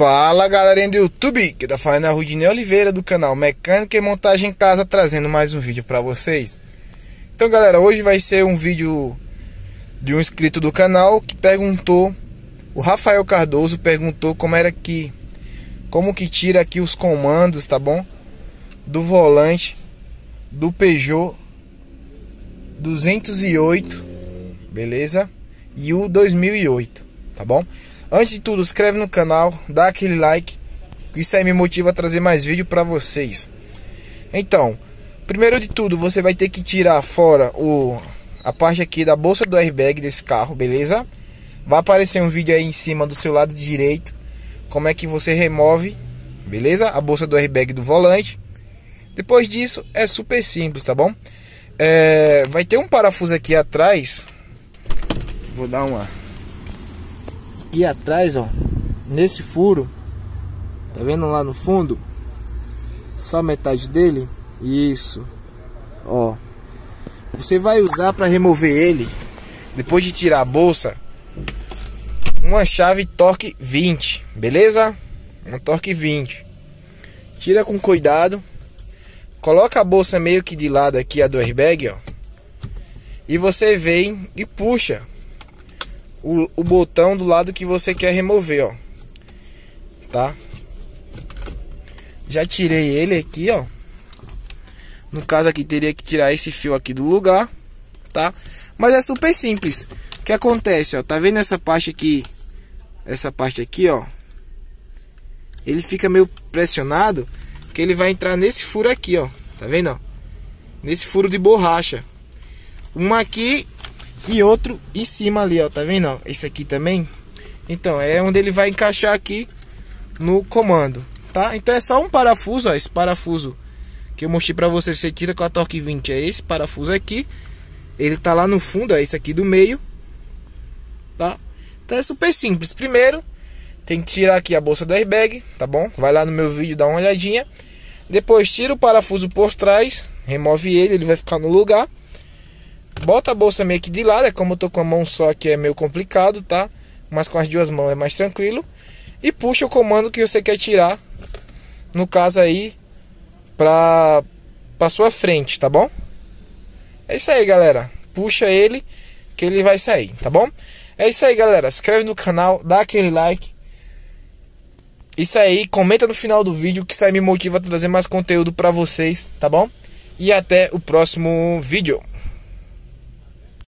Fala galerinha do YouTube, que tá falando é a Rudine Oliveira do canal Mecânica e Montagem em Casa trazendo mais um vídeo para vocês. Então galera, hoje vai ser um vídeo de um inscrito do canal que perguntou, o Rafael Cardoso perguntou como era que, como que tira aqui os comandos, tá bom? Do volante do Peugeot 208, beleza? E o 2008, tá bom? Antes de tudo, inscreve no canal, dá aquele like, isso aí me motiva a trazer mais vídeo para vocês. Então, primeiro de tudo, você vai ter que tirar fora o a parte aqui da bolsa do airbag desse carro, beleza? Vai aparecer um vídeo aí em cima do seu lado direito, como é que você remove, beleza? A bolsa do airbag do volante. Depois disso, é super simples, tá bom? É, vai ter um parafuso aqui atrás. Vou dar uma aqui atrás, ó, nesse furo, tá vendo lá no fundo? Só metade dele? Isso. Ó. Você vai usar para remover ele, depois de tirar a bolsa, uma chave torque 20, beleza? Um torque 20. Tira com cuidado. Coloca a bolsa meio que de lado aqui, a do airbag, ó. E você vem e puxa o, o botão do lado que você quer remover, ó. Tá? Já tirei ele aqui, ó. No caso aqui, teria que tirar esse fio aqui do lugar, tá? Mas é super simples. O que acontece, ó? Tá vendo essa parte aqui? Essa parte aqui, ó. Ele fica meio pressionado, que ele vai entrar nesse furo aqui, ó. Tá vendo, ó? Nesse furo de borracha. Uma aqui e outro em cima ali, ó, tá vendo? Ó, esse aqui também. Então, é onde ele vai encaixar aqui no comando, tá? Então é só um parafuso, ó, esse parafuso que eu mostrei pra você, você tira com a torque 20, é esse parafuso aqui. Ele tá lá no fundo, ó, esse aqui do meio, tá? Então é super simples. Primeiro, tem que tirar aqui a bolsa do airbag, tá bom? Vai lá no meu vídeo, dá uma olhadinha. Depois tira o parafuso por trás, remove ele, ele vai ficar no lugar. Bota a bolsa meio que de lado, é como eu tô com a mão só que é meio complicado, tá? Mas com as duas mãos é mais tranquilo. E puxa o comando que você quer tirar, no caso aí, pra, pra sua frente, tá bom? É isso aí, galera. Puxa ele que ele vai sair, tá bom? É isso aí, galera. Se inscreve no canal, dá aquele like. Isso aí, comenta no final do vídeo que isso aí me motiva a trazer mais conteúdo para vocês, tá bom? E até o próximo vídeo.